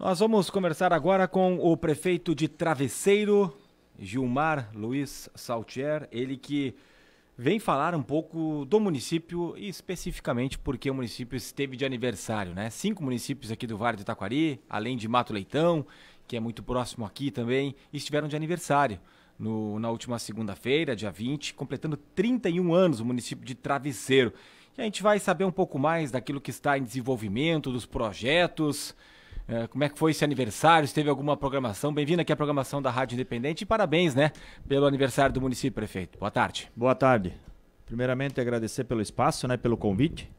Nós vamos conversar agora com o prefeito de Travesseiro, Gilmar Luiz Saltier, ele que vem falar um pouco do município e especificamente porque o município esteve de aniversário, né? Cinco municípios aqui do Vale do Taquari, além de Mato Leitão, que é muito próximo aqui também, estiveram de aniversário. No, na última segunda-feira, dia 20, completando 31 anos o município de Travesseiro. E a gente vai saber um pouco mais daquilo que está em desenvolvimento, dos projetos, é, como é que foi esse aniversário? Se teve alguma programação? Bem-vindo aqui à programação da Rádio Independente e parabéns, né, pelo aniversário do município, prefeito. Boa tarde. Boa tarde. Primeiramente, agradecer pelo espaço, né, pelo convite.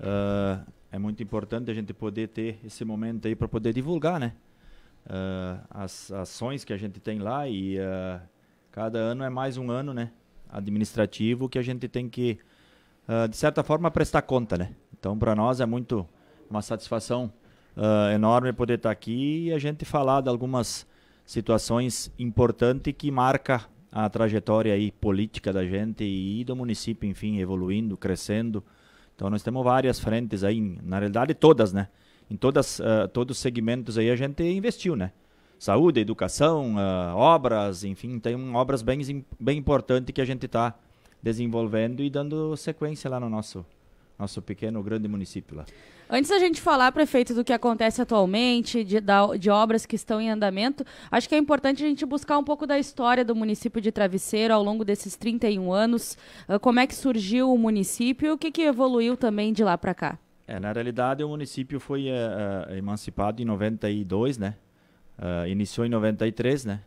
Uh, é muito importante a gente poder ter esse momento aí para poder divulgar, né, uh, as ações que a gente tem lá e uh, cada ano é mais um ano, né, administrativo que a gente tem que de certa forma prestar conta, né. Então, para nós é muito uma satisfação uh, enorme poder estar tá aqui e a gente falar de algumas situações importantes que marca a trajetória aí política da gente e do município, enfim, evoluindo, crescendo. Então nós temos várias frentes aí, na realidade todas, né? Em todas, uh, todos os segmentos aí a gente investiu, né? Saúde, educação, uh, obras, enfim, tem obras bem, bem importantes que a gente está desenvolvendo e dando sequência lá no nosso nosso pequeno, grande município lá. Antes da gente falar, prefeito, do que acontece atualmente, de, da, de obras que estão em andamento, acho que é importante a gente buscar um pouco da história do município de Travesseiro ao longo desses 31 anos. Ah, como é que surgiu o município e o que, que evoluiu também de lá para cá? É, na realidade, o município foi uh, emancipado em 92, né? Uh, iniciou em 93, né?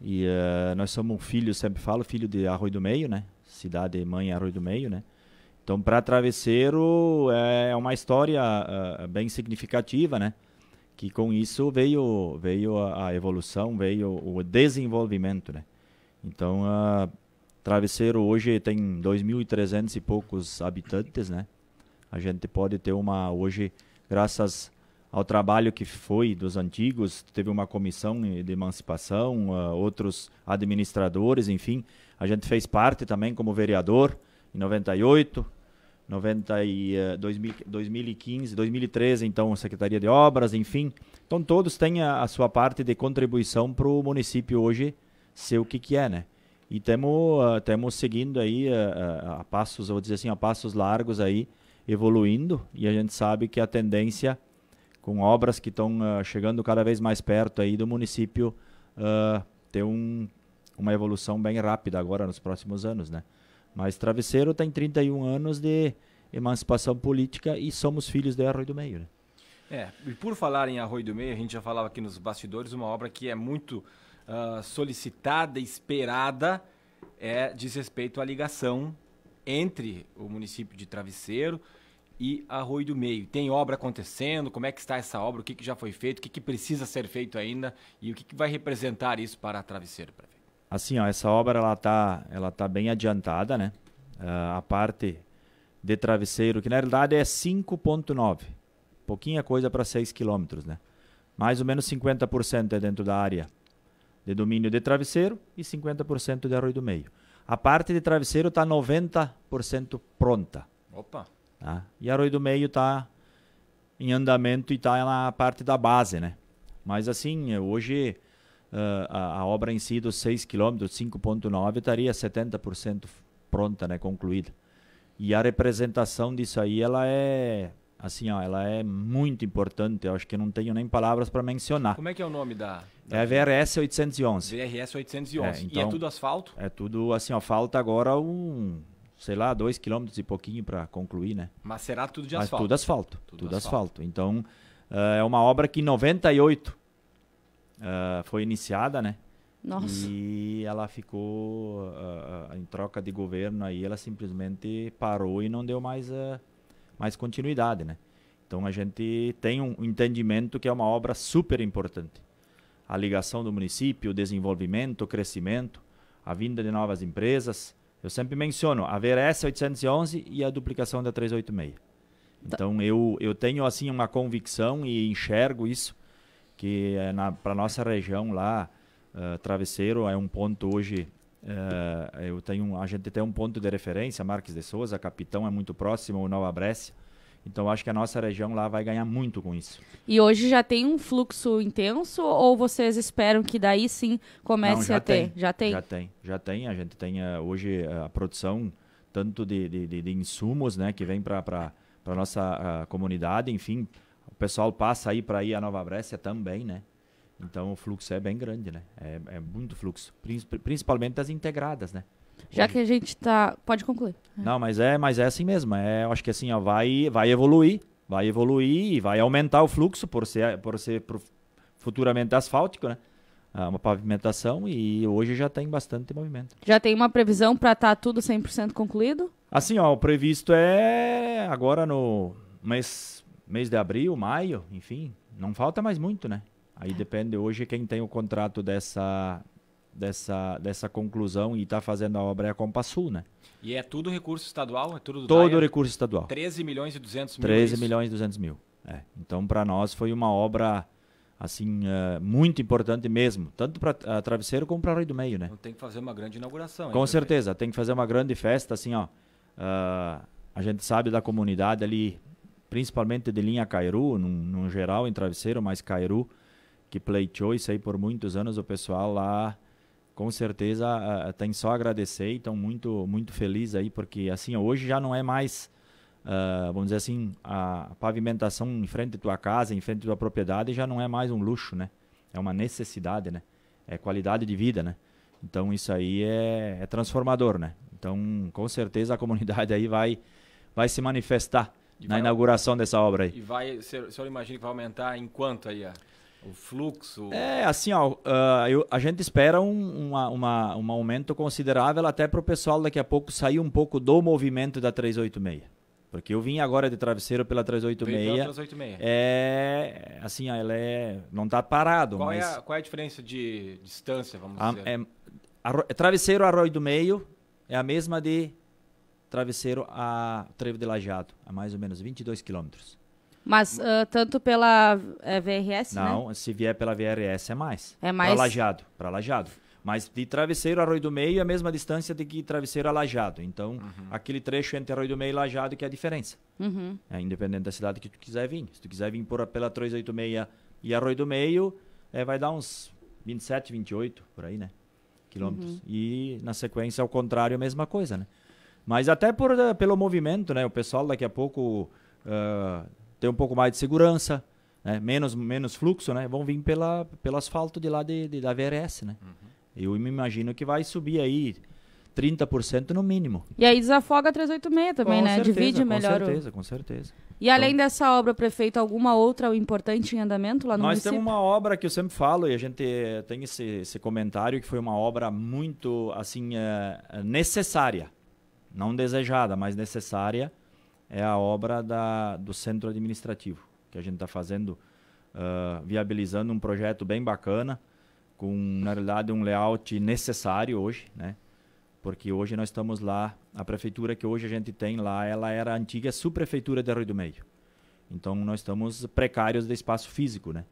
E uh, nós somos um filho, sempre falo, filho de Arroio do Meio, né? Cidade mãe Arroio do Meio, né? Então, para Travesseiro é, é uma história uh, bem significativa, né? Que com isso veio veio a, a evolução, veio o desenvolvimento, né? Então, uh, Travesseiro hoje tem 2.300 e poucos habitantes, né? A gente pode ter uma hoje, graças ao trabalho que foi dos antigos, teve uma comissão de emancipação, uh, outros administradores, enfim, a gente fez parte também como vereador em 98, 90 e, uh, 2000, 2015, 2013, então, Secretaria de Obras, enfim. Então, todos têm a, a sua parte de contribuição para o município hoje ser o que, que é, né? E temos uh, eh, seguindo aí uh, a, passos, vou dizer assim, a passos largos aí, evoluindo, e a gente sabe que a tendência com obras que estão chegando cada vez mais perto aí do município ter um, uma evolução bem rápida agora nos próximos anos, né? Mas Travesseiro tem 31 anos de emancipação política e somos filhos de Arroio do Meio. Né? É, e por falar em Arroio do Meio, a gente já falava aqui nos bastidores, uma obra que é muito uh, solicitada, esperada, é diz respeito à ligação entre o município de Travesseiro e Arroio do Meio. Tem obra acontecendo? Como é que está essa obra? O que, que já foi feito? O que, que precisa ser feito ainda? E o que, que vai representar isso para Travesseiro, prefeito? assim, ó, essa obra ela tá, ela tá bem adiantada, né? Uh, a parte de travesseiro, que na realidade é 5.9, pouquinha coisa para 6 km, né? Mais ou menos 50% é dentro da área de domínio de travesseiro e 50% de arroio do meio. A parte de travesseiro está 90% pronta. Opa! Tá? E arroio do meio está em andamento e está na parte da base, né? Mas assim, hoje Uh, a, a, obra em si dos 6 km, 5.9, estaria 70% pronta, né, concluída. E a representação disso aí, ela é assim, ó, ela é muito importante, eu acho que não tenho nem palavras para mencionar. Como é que é o nome da, é É VRS 811. VRS 811. É, então, e é tudo asfalto? É tudo assim, ó, falta agora um sei lá, dois quilômetros e pouquinho para concluir, né? Mas será tudo de asfalto? Mas tudo asfalto, tudo, tudo asfalto. asfalto. Então, uh, é uma obra que 98 ah, foi iniciada, né? Nossa. E ela ficou uh, em troca de governo aí, ela simplesmente parou e não deu mais uh, mais continuidade, né? Então a gente tem um entendimento que é uma obra super importante. A ligação do município, o desenvolvimento, o crescimento, a vinda de novas empresas. Eu sempre menciono a VRS 811 e a duplicação da 386. Tá. Então eu, eu tenho assim uma convicção e enxergo isso que é eh, para nossa região lá, uh, Travesseiro é um ponto hoje, uh, eu tenho, a gente tem um ponto de referência, Marques de Souza, Capitão é muito próximo, o Nova Brécia, então acho que a nossa região lá vai ganhar muito com isso. E hoje já tem um fluxo intenso ou vocês esperam que daí sim comece Não, a ter? Tem, já tem. Já tem, já tem. A gente tem uh, hoje a produção tanto de, de, de, insumos, né, que vem para para nossa ah, comunidade, enfim, o pessoal passa aí para ir a Nova Brécia também, né? Então o fluxo é bem grande, né? É, é muito fluxo, principalmente das integradas, né? Já Hoje... que a gente está, pode concluir. É. Não, mas é, mas é assim mesmo. É, eu acho que assim, ó, vai, vai evoluir, vai evoluir e vai aumentar o fluxo por ser, por ser por futuramente asfáltico, né? Ah, uma pavimentação e hoje já tem bastante movimento. Já tem uma previsão para estar tá tudo 100% concluído? Assim, ó, o previsto é agora no mês mês de abril, maio, enfim, não falta mais muito, né? Aí é. depende hoje quem tem o contrato dessa dessa dessa conclusão e está fazendo a obra é a Compassul, né? E é tudo recurso estadual, é tudo Todo DAIA, recurso estadual. 13 milhões e 200 mil. 13 é milhões e 200 mil. É. Então para nós foi uma obra assim uh, muito importante mesmo, tanto para uh, eh, Travesseiro como para Rio do Meio, né? Então, tem que fazer uma grande inauguração. Com certeza, tem que fazer uma grande festa assim, ó. Uh, a gente sabe da comunidade ali principalmente de linha Cairu, num, num geral em travesseiro, mas Cairu que pleiteou isso aí por muitos anos, o pessoal lá com certeza uh, tem só agradecer e estão muito, muito felizes aí, porque assim, hoje já não é mais, uh, vamos dizer assim, a pavimentação em frente à tua casa, em frente à tua propriedade, já não é mais um luxo, né? É uma necessidade, né? É qualidade de vida, né? Então isso aí é, é transformador, né? Então com certeza a comunidade aí vai, vai se manifestar. E na vai, inauguração dessa obra aí. E vai, o senhor imagina que vai aumentar em quanto aí a, o fluxo? É, assim, ó, uh, eu, a gente espera um, uma, uma, um aumento considerável até para o pessoal daqui a pouco sair um pouco do movimento da 386. Porque eu vim agora de travesseiro pela 386. 386. É, assim, ela é, não está parado. Qual, mas... é a, qual é a diferença de distância, vamos a, dizer? É, a, é travesseiro Arroio do Meio é a mesma de Travesseiro a Trevo de Lajado, a mais ou menos 22 quilômetros. Mas uh, tanto pela é, VRS, né? Não, né? se vier pela VRS é mais. É mais? Para Lajado, para Lajado. Mas de Travesseiro a Arroio do Meio é a mesma distância de que Travesseiro a Lajado. Então, uhum. aquele trecho entre Arroio do Meio e Lajado que é a diferença. Uhum. É, independente da cidade que tu quiser vir. Se tu quiser vir por, pela 386 e Arroio do Meio, é, vai dar uns 27, 28, por aí, né? Quilômetros. Uhum. E na sequência, ao contrário, a mesma coisa, né? Mas até por, eh, pelo movimento, né? O pessoal daqui a pouco uh, tem um pouco mais de segurança, né? menos, menos fluxo, né? Vão vir pela, pelo asfalto de lá de, de da VRS, né? Uhum. Eu me imagino que vai subir aí 30% no mínimo. E aí desafoga 386 também, com né? Certeza, Divide melhor. Com certeza, o... com certeza. E além então, dessa obra, prefeito, alguma outra importante em andamento lá no nós município? Nós temos uma obra que eu sempre falo, e a gente eh, tem esse, esse comentário, que foi uma obra muito, assim, necessária não desejada, mas necessária, é a obra da, do centro administrativo, que a gente está fazendo, uh, viabilizando um projeto bem bacana, com, na realidade, um layout necessário hoje, né? Porque hoje nós estamos lá, a prefeitura que hoje a gente tem lá, ela era a antiga subprefeitura de Rio do Meio. Então, nós estamos precários de espaço físico, né?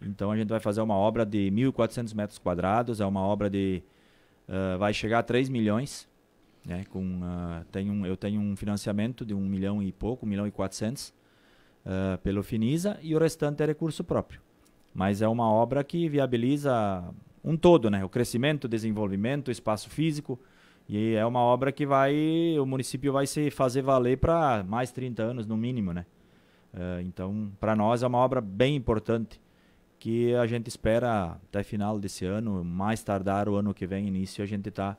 Então, a gente vai fazer uma obra de 1.400 metros quadrados, é uma obra de... Uh, vai chegar a 3 milhões, né? Com, uh, ah, tenho, eu tenho um financiamento de um milhão e pouco, um milhão e quatrocentos, uh, pelo Finisa, e o restante é recurso próprio. Mas é uma obra que viabiliza um todo, né? O crescimento, o desenvolvimento, o espaço físico. E é uma obra que vai, o município vai se fazer valer para mais 30 anos, no mínimo, né? Uh, então, para nós é uma obra bem importante que a gente espera até final desse ano, mais tardar o ano que vem, início, a gente está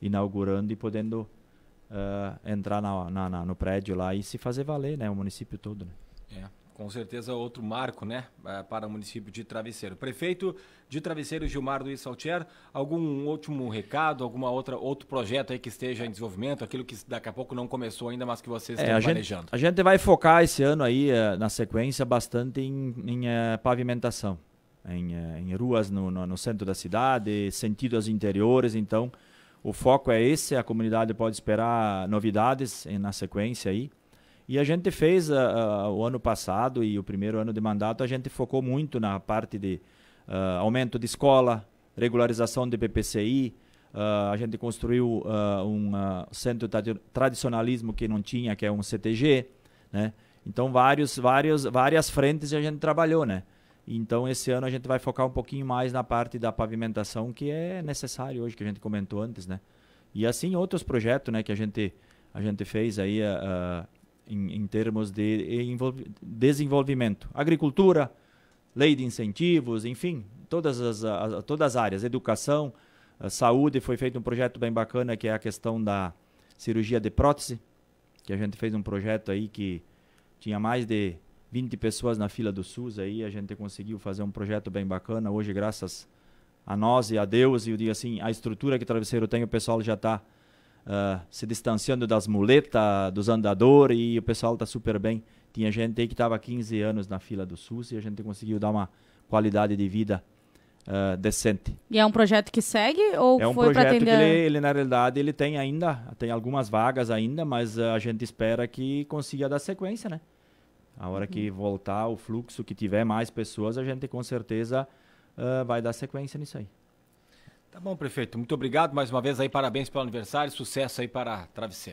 inaugurando e podendo uh, entrar na, na, na, no prédio lá e se fazer valer, né? O município todo, né? É, com certeza outro marco, né? Eh, para o município de Travesseiro. Prefeito de Travesseiro, Gilmar Luiz Saltier, algum último recado, alguma outra outro projeto aí que esteja em desenvolvimento, aquilo que daqui a pouco não começou ainda, mas que vocês é, estão a planejando? Gente, a gente vai focar esse ano aí, eh, na sequência, bastante em, em uh, pavimentação. Em, em ruas no, no, no centro da cidade, sentidos interiores, então o foco é esse, a comunidade pode esperar novidades na sequência aí. E a gente fez uh, uh, o ano passado e o primeiro ano de mandato, a gente focou muito na parte de uh, aumento de escola, regularização de PPCI, a gente construiu um centro de tradicionalismo que não tinha, que é um CTG, né? Então vários, vários, várias frentes a gente trabalhou, né? Então, esse ano a gente vai focar um pouquinho mais na parte da pavimentação, que é necessário hoje, que a gente comentou antes, né? E assim, outros projetos né, que a gente, a gente fez aí uh, em, em, termos de desenvolvimento. Agricultura, lei de incentivos, enfim, todas as, as todas as áreas. Educação, ah, saúde, foi feito um projeto bem bacana, que é a questão da cirurgia de prótese, que a gente fez um projeto aí que tinha mais de 20 pessoas na fila do SUS aí, a gente conseguiu fazer um projeto bem bacana. Hoje, graças a nós e a Deus, e eu digo assim, a estrutura que o Travesseiro tem, o pessoal já está uh, ah, se distanciando das muletas, dos andadores, e o pessoal está super bem. Tinha gente aí que estava 15 anos na fila do SUS e a gente conseguiu dar uma qualidade de vida uh, decente. E é um projeto que segue ou é um foi para atender? Ele, ele, na realidade ele tem ainda, tem algumas vagas ainda, mas uh, a gente espera que consiga dar sequência, né? A hora uhum. que voltar o fluxo, que tiver mais pessoas, a gente com certeza uh, vai dar sequência nisso aí. Tá bom, prefeito. Muito obrigado mais uma vez aí. Parabéns pelo aniversário. Sucesso aí para a